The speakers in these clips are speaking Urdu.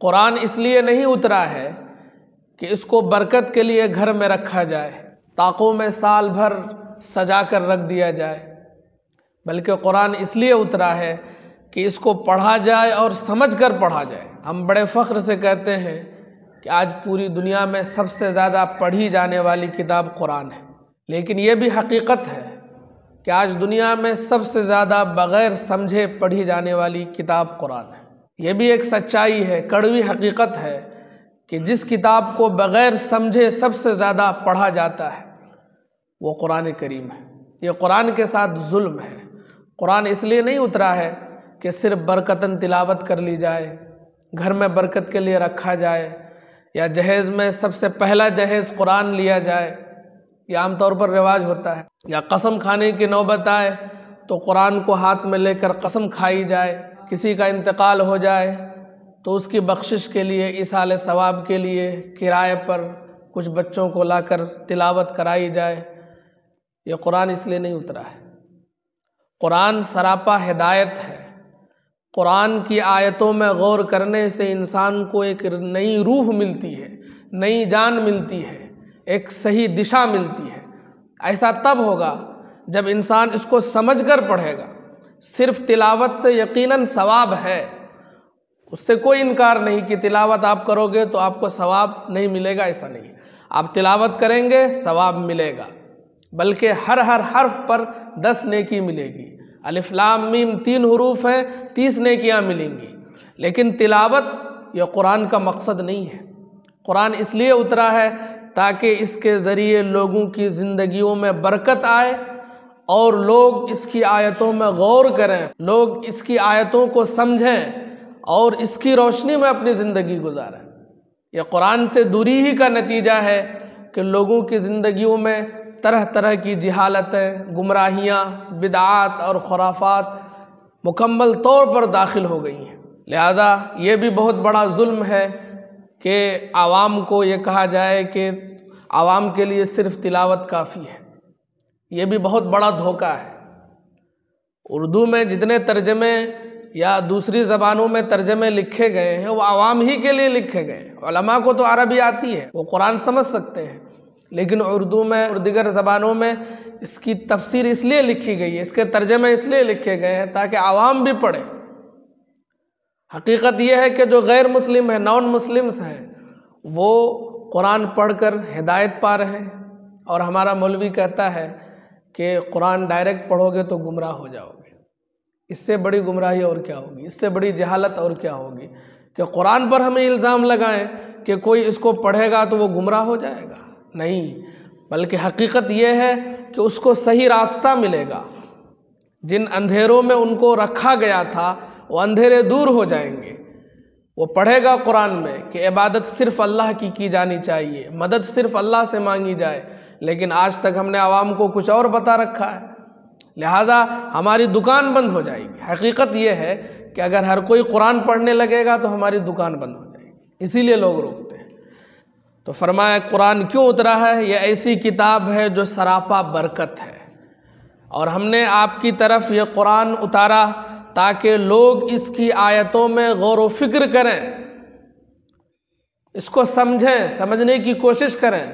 قرآن اس لیے نہیں اترا ہے کہ اس کو برکت کے لیے گھر میں رکھا جائے طاقوں میں سال بھر سجا کر رکھ دیا جائے بلکہ قرآن اس لیے اترا ہے کہ اس کو پڑھا جائے اور سمجھ کر پڑھا جائے ہم بڑے فخر سے کہتے ہیں کہ آج پوری دنیا میں سب سے زیادہ پڑھی جانے والی کتاب قرآن ہے لیکن یہ بھی حقیقت ہے کہ آج دنیا میں سب سے زیادہ بغیر سمجھے پڑھی جانے والی کتاب قرآن ہے یہ بھی ایک سچائی ہے کڑوی حقیقت ہے کہ جس کتاب کو بغیر سمجھے سب سے زیادہ پڑھا جاتا ہے وہ قرآن کریم ہے یہ قرآن کے ساتھ ظلم ہے قرآن اس لیے نہیں اترا ہے کہ صرف برکتاً تلاوت کر لی جائے گھر میں برکت کے لیے رکھا جائے یا جہیز میں سب سے پہلا جہیز قرآن لیا جائے یہ عام طور پر رواج ہوتا ہے یا قسم کھانے کی نوبت آئے تو قرآن کو ہاتھ میں لے کر قسم کھائی جائے کسی کا انتقال ہو جائے تو اس کی بخشش کے لیے اس حال ثواب کے لیے کرائے پر کچھ بچوں کو لا کر تلاوت کرائی جائے یہ قرآن اس لیے نہیں اترا ہے قرآن سراپا ہدایت ہے قرآن کی آیتوں میں غور کرنے سے انسان کو ایک نئی روح ملتی ہے نئی جان ملتی ہے ایک صحیح دشا ملتی ہے ایسا تب ہوگا جب انسان اس کو سمجھ کر پڑھے گا صرف تلاوت سے یقیناً ثواب ہے اس سے کوئی انکار نہیں کہ تلاوت آپ کرو گے تو آپ کو ثواب نہیں ملے گا ایسا نہیں آپ تلاوت کریں گے ثواب ملے گا بلکہ ہر ہر حرف پر دس نیکی ملے گی لام میم تین حروف ہیں تیس نیکیاں ملیں گی لیکن تلاوت یہ قرآن کا مقصد نہیں ہے قرآن اس لیے اترا ہے تاکہ اس کے ذریعے لوگوں کی زندگیوں میں برکت آئے اور لوگ اس کی آیتوں میں غور کریں لوگ اس کی آیتوں کو سمجھیں اور اس کی روشنی میں اپنی زندگی گزاریں یہ قرآن سے دوری ہی کا نتیجہ ہے کہ لوگوں کی زندگیوں میں طرح طرح کی جہالتیں گمراہیاں بدعات اور خرافات مکمل طور پر داخل ہو گئی ہیں لہٰذا یہ بھی بہت بڑا ظلم ہے کہ عوام کو یہ کہا جائے کہ عوام کے لیے صرف تلاوت کافی ہے یہ بھی بہت بڑا دھوکہ ہے اردو میں جتنے ترجمے یا دوسری زبانوں میں ترجمے لکھے گئے ہیں وہ عوام ہی کے لیے لکھے گئے ہیں علماء کو تو عربی آتی ہے وہ قرآن سمجھ سکتے ہیں لیکن اردو میں اور دیگر زبانوں میں اس کی تفسیر اس لیے لکھی گئی ہے اس کے ترجمے اس لیے لکھے گئے ہیں تاکہ عوام بھی پڑھیں حقیقت یہ ہے کہ جو غیر مسلم ہیں نان مسلمس ہیں وہ قرآن پڑھ کر ہدایت پا رہے ہیں اور ہمارا مولوی کہتا ہے کہ قرآن ڈائریکٹ پڑھو گے تو گمراہ ہو جاؤ گے اس سے بڑی گمراہی اور کیا ہوگی اس سے بڑی جہالت اور کیا ہوگی کہ قرآن پر ہمیں الزام لگائیں کہ کوئی اس کو پڑھے گا تو وہ گمراہ ہو جائے گا نہیں بلکہ حقیقت یہ ہے کہ اس کو صحیح راستہ ملے گا جن اندھیروں میں ان کو رکھا گیا تھا وہ اندھیرے دور ہو جائیں گے وہ پڑھے گا قرآن میں کہ عبادت صرف اللہ کی کی جانی چاہیے مدد صرف اللہ سے مانگی جائے لیکن آج تک ہم نے عوام کو کچھ اور بتا رکھا ہے لہٰذا ہماری دکان بند ہو جائے گی حقیقت یہ ہے کہ اگر ہر کوئی قرآن پڑھنے لگے گا تو ہماری دکان بند ہو جائے گی اسی لیے لوگ روکتے ہیں تو فرمایا قرآن کیوں اترا ہے یہ ایسی کتاب ہے جو سراپا برکت ہے اور ہم نے آپ کی طرف یہ قرآن اتارا تاکہ لوگ اس کی آیتوں میں غور و فکر کریں اس کو سمجھیں سمجھنے کی کوشش کریں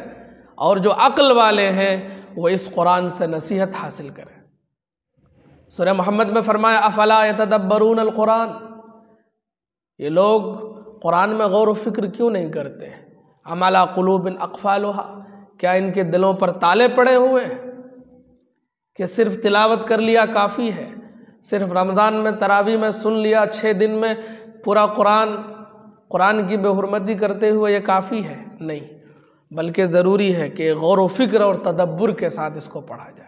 اور جو عقل والے ہیں وہ اس قرآن سے نصیحت حاصل کریں سورہ محمد میں فرمایا افلا یتدبرون القرآن یہ لوگ قرآن میں غور و فکر کیوں نہیں کرتے عمالا قلوب اقفالحا کیا ان کے دلوں پر تالے پڑے ہوئے ہیں کہ صرف تلاوت کر لیا کافی ہے صرف رمضان میں تراوی میں سن لیا چھ دن میں پورا قرآن قرآن کی بے حرمتی کرتے ہوئے یہ کافی ہے نہیں بلکہ ضروری ہے کہ غور و فکر اور تدبر کے ساتھ اس کو پڑھا جائے